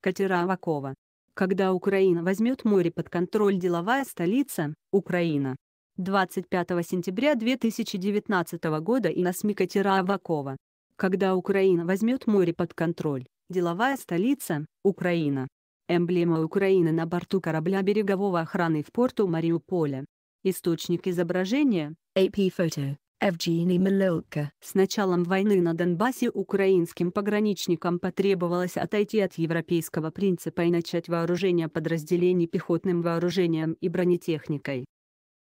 катера Авакова. Когда Украина возьмет море под контроль деловая столица, Украина. 25 сентября 2019 года и на СМИ катера Авакова. Когда Украина возьмет море под контроль, деловая столица, Украина. Эмблема Украины на борту корабля береговой охраны в порту Мариуполя. Источник изображения, AP Photo. Евгений Милелка. С началом войны на Донбассе украинским пограничникам потребовалось отойти от европейского принципа и начать вооружение подразделений пехотным вооружением и бронетехникой.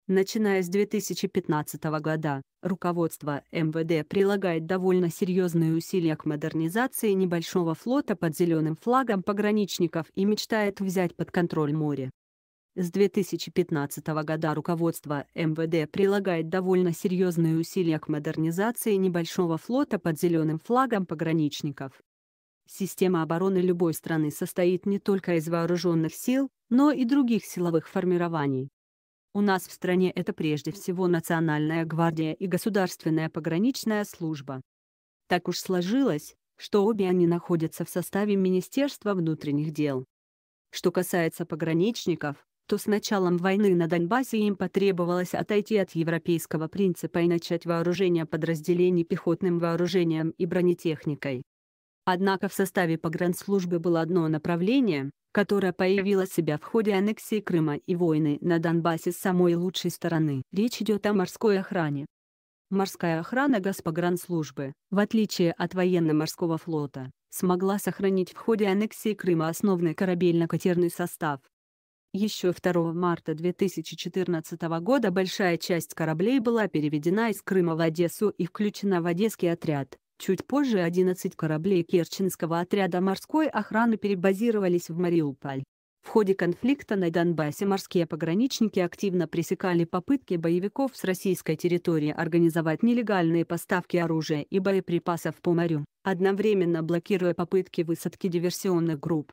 Начиная с 2015 года, руководство МВД прилагает довольно серьезные усилия к модернизации небольшого флота под зеленым флагом пограничников и мечтает взять под контроль море. С 2015 года руководство МВД прилагает довольно серьезные усилия к модернизации небольшого флота под зеленым флагом пограничников. Система обороны любой страны состоит не только из вооруженных сил, но и других силовых формирований. У нас в стране это прежде всего Национальная гвардия и Государственная пограничная служба. Так уж сложилось, что обе они находятся в составе Министерства внутренних дел. Что касается пограничников, то с началом войны на Донбассе им потребовалось отойти от европейского принципа и начать вооружение подразделений пехотным вооружением и бронетехникой. Однако в составе погранслужбы было одно направление, которое появило себя в ходе аннексии Крыма и войны на Донбассе с самой лучшей стороны. Речь идет о морской охране. Морская охрана Госпогранслужбы, в отличие от военно-морского флота, смогла сохранить в ходе аннексии Крыма основной корабельно-катерный состав, еще 2 марта 2014 года большая часть кораблей была переведена из Крыма в Одессу и включена в Одесский отряд. Чуть позже 11 кораблей Керченского отряда морской охраны перебазировались в Мариуполь. В ходе конфликта на Донбассе морские пограничники активно пресекали попытки боевиков с российской территории организовать нелегальные поставки оружия и боеприпасов по морю, одновременно блокируя попытки высадки диверсионных групп.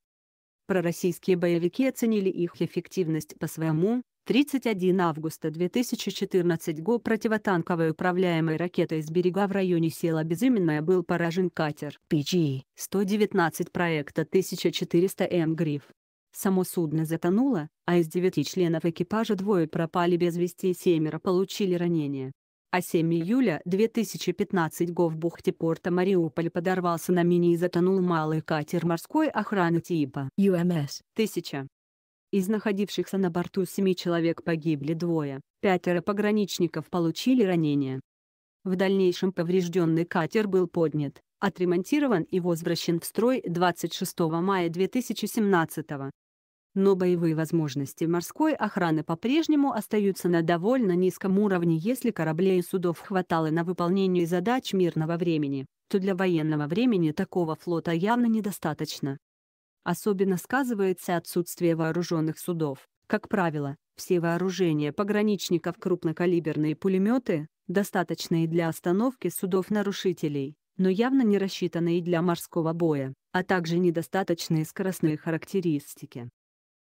Пророссийские боевики оценили их эффективность по своему 31 августа 2014 года противотанковой управляемой ракетой с берега в районе села Безыменная был поражен катер PG-119 проекта 1400М эм «Гриф». Само судно затонуло, а из девяти членов экипажа двое пропали без вести и семеро получили ранения а 7 июля 2015 го в бухте порта Мариуполь подорвался на мине и затонул малый катер морской охраны типа UMS 1000. Эм Из находившихся на борту семи человек погибли двое, пятеро пограничников получили ранения. В дальнейшем поврежденный катер был поднят, отремонтирован и возвращен в строй 26 мая 2017 -го. Но боевые возможности морской охраны по-прежнему остаются на довольно низком уровне. Если кораблей и судов хватало на выполнение задач мирного времени, то для военного времени такого флота явно недостаточно. Особенно сказывается отсутствие вооруженных судов. Как правило, все вооружения пограничников крупнокалиберные пулеметы, достаточные для остановки судов-нарушителей, но явно не рассчитанные для морского боя, а также недостаточные скоростные характеристики.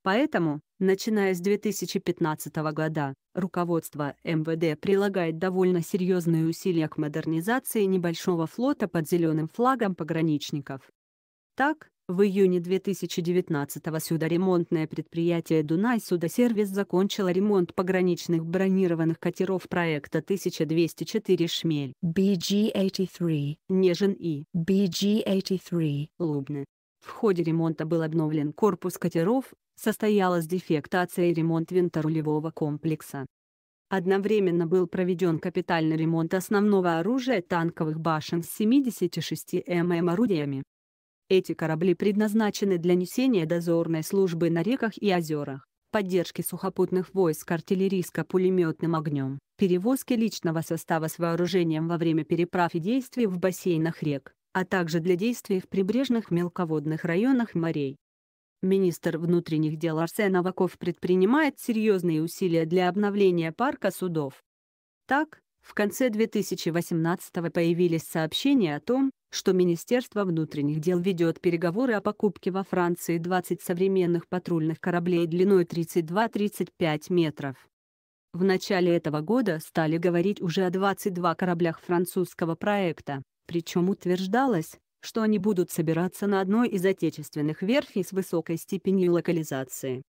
Поэтому, начиная с 2015 года, руководство МВД прилагает довольно серьезные усилия к модернизации небольшого флота под зеленым флагом пограничников. Так, в июне 2019-го судоремонтное предприятие «Дунай Судосервис» закончило ремонт пограничных бронированных катеров проекта 1204 «Шмель» BG-83, «Нежин» и BG-83, «Лубны». В ходе ремонта был обновлен корпус катеров, состоялась дефектация и ремонт винторулевого комплекса. Одновременно был проведен капитальный ремонт основного оружия танковых башен с 76 мм орудиями. Эти корабли предназначены для несения дозорной службы на реках и озерах, поддержки сухопутных войск артиллерийско-пулеметным огнем, перевозки личного состава с вооружением во время переправ и действий в бассейнах рек, а также для действий в прибрежных мелководных районах морей. Министр внутренних дел Арсен Аваков предпринимает серьезные усилия для обновления парка судов. Так, в конце 2018 появились сообщения о том, что Министерство внутренних дел ведет переговоры о покупке во Франции 20 современных патрульных кораблей длиной 32-35 метров. В начале этого года стали говорить уже о 22 кораблях французского проекта, причем утверждалось, что они будут собираться на одной из отечественных верфей с высокой степенью локализации.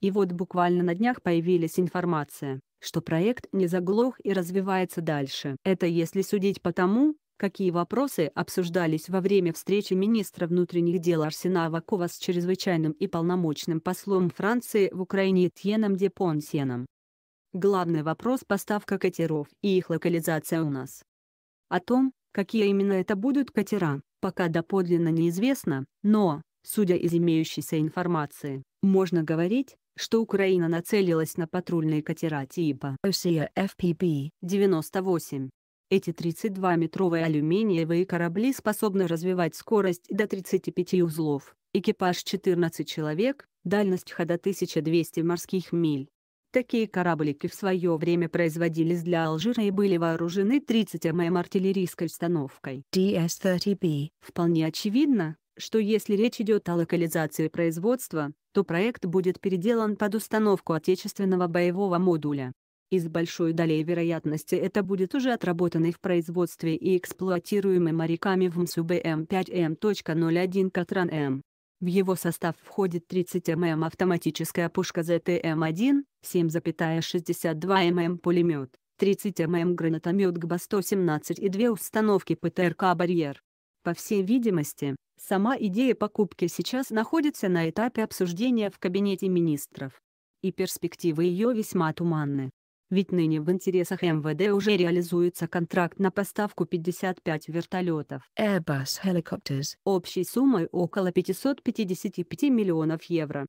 И вот буквально на днях появилась информация, что проект не заглох и развивается дальше. Это если судить по тому, какие вопросы обсуждались во время встречи министра внутренних дел Арсена Авакова с чрезвычайным и полномочным послом Франции в Украине Тьеном де Понсеном. Главный вопрос – поставка катеров и их локализация у нас. О том, Какие именно это будут катера, пока доподлинно неизвестно, но, судя из имеющейся информации, можно говорить, что Украина нацелилась на патрульные катера типа «Россия FPB-98». Эти 32-метровые алюминиевые корабли способны развивать скорость до 35 узлов, экипаж 14 человек, дальность хода 1200 морских миль, Такие кораблики в свое время производились для Алжира и были вооружены 30 ММ артиллерийской установкой. DS-30B. Вполне очевидно, что если речь идет о локализации производства, то проект будет переделан под установку отечественного боевого модуля. Из большой долей вероятности это будет уже отработанный в производстве и эксплуатируемый моряками в МСУБ М5М.01 Катран М. В его состав входит 30 мм автоматическая пушка ZTM-1, 7,62 мм пулемет, 30 мм гранатомет ГБ-117 и две установки ПТРК «Барьер». По всей видимости, сама идея покупки сейчас находится на этапе обсуждения в Кабинете министров. И перспективы ее весьма туманны. Ведь ныне в интересах МВД уже реализуется контракт на поставку 55 вертолетов Airbus Helicopters общей суммой около 555 миллионов евро.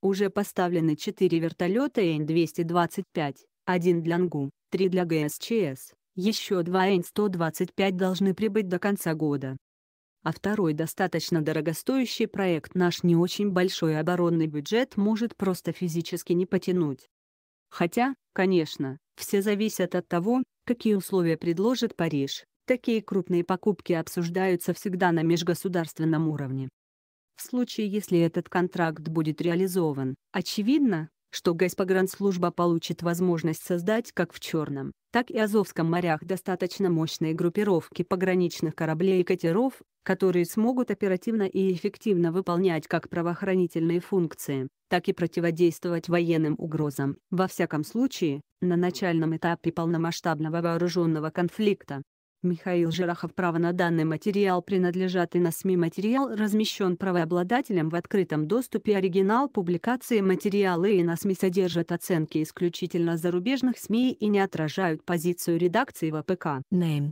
Уже поставлены 4 вертолета Н-225, один для НГУ, 3 для ГСЧС, еще 2 Н-125 должны прибыть до конца года. А второй достаточно дорогостоящий проект наш не очень большой оборонный бюджет может просто физически не потянуть. Хотя, конечно, все зависят от того, какие условия предложит Париж. Такие крупные покупки обсуждаются всегда на межгосударственном уровне. В случае, если этот контракт будет реализован, очевидно, что Газпогранслужба получит возможность создать как в Черном, так и Азовском морях достаточно мощные группировки пограничных кораблей и катеров, которые смогут оперативно и эффективно выполнять как правоохранительные функции, так и противодействовать военным угрозам. Во всяком случае, на начальном этапе полномасштабного вооруженного конфликта, Михаил Жирахов право на данный материал принадлежат и на СМИ материал размещен правообладателем в открытом доступе оригинал публикации материалы и на СМИ содержат оценки исключительно зарубежных СМИ и не отражают позицию редакции ВПК. Name.